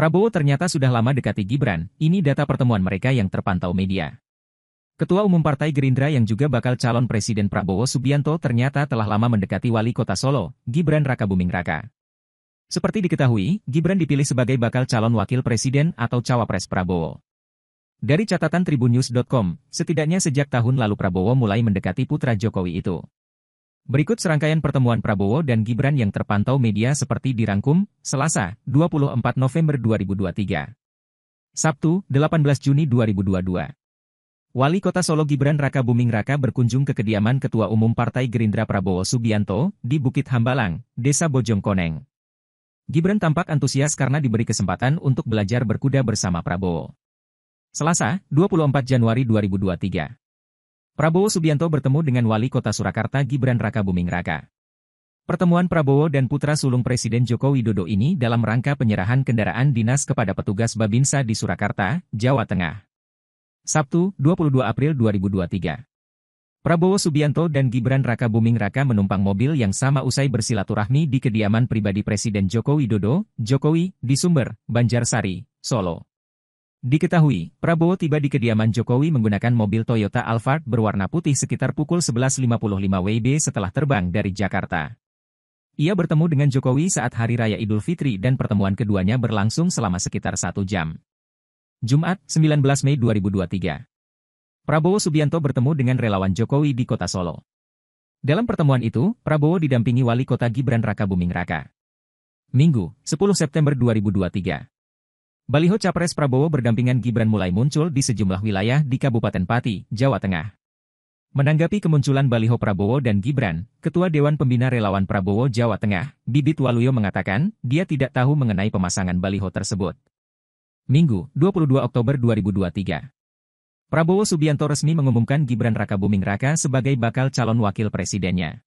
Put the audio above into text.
Prabowo ternyata sudah lama dekati Gibran, ini data pertemuan mereka yang terpantau media. Ketua Umum Partai Gerindra yang juga bakal calon Presiden Prabowo Subianto ternyata telah lama mendekati Wali Kota Solo, Gibran Rakabuming Raka. Seperti diketahui, Gibran dipilih sebagai bakal calon Wakil Presiden atau Cawapres Prabowo. Dari catatan tribunnews.com, setidaknya sejak tahun lalu Prabowo mulai mendekati putra Jokowi itu. Berikut serangkaian pertemuan Prabowo dan Gibran yang terpantau media seperti dirangkum, Selasa, 24 November 2023. Sabtu, 18 Juni 2022. Wali Kota Solo Gibran Raka Buming Raka berkunjung ke kediaman Ketua Umum Partai Gerindra Prabowo Subianto di Bukit Hambalang, Desa Bojong Koneng. Gibran tampak antusias karena diberi kesempatan untuk belajar berkuda bersama Prabowo. Selasa, 24 Januari 2023. Prabowo Subianto bertemu dengan Wali Kota Surakarta Gibran Raka Buming Raka. Pertemuan Prabowo dan putra sulung Presiden Joko Widodo ini dalam rangka penyerahan kendaraan dinas kepada petugas Babinsa di Surakarta, Jawa Tengah. Sabtu, 22 April 2023. Prabowo Subianto dan Gibran Raka Buming Raka menumpang mobil yang sama usai bersilaturahmi di kediaman pribadi Presiden Joko Widodo, Jokowi, di Sumber, Banjarsari, Solo. Diketahui, Prabowo tiba di kediaman Jokowi menggunakan mobil Toyota Alphard berwarna putih sekitar pukul 11.55 WIB setelah terbang dari Jakarta. Ia bertemu dengan Jokowi saat Hari Raya Idul Fitri dan pertemuan keduanya berlangsung selama sekitar satu jam. Jumat, 19 Mei 2023. Prabowo Subianto bertemu dengan relawan Jokowi di kota Solo. Dalam pertemuan itu, Prabowo didampingi Wali Kota Gibran Raka Buming Raka. Minggu, 10 September 2023. Baliho Capres Prabowo berdampingan Gibran mulai muncul di sejumlah wilayah di Kabupaten Pati, Jawa Tengah. Menanggapi kemunculan Baliho Prabowo dan Gibran, Ketua Dewan Pembina Relawan Prabowo Jawa Tengah, Bibit Waluyo mengatakan, dia tidak tahu mengenai pemasangan Baliho tersebut. Minggu, 22 Oktober 2023. Prabowo Subianto resmi mengumumkan Gibran Raka Buming Raka sebagai bakal calon wakil presidennya.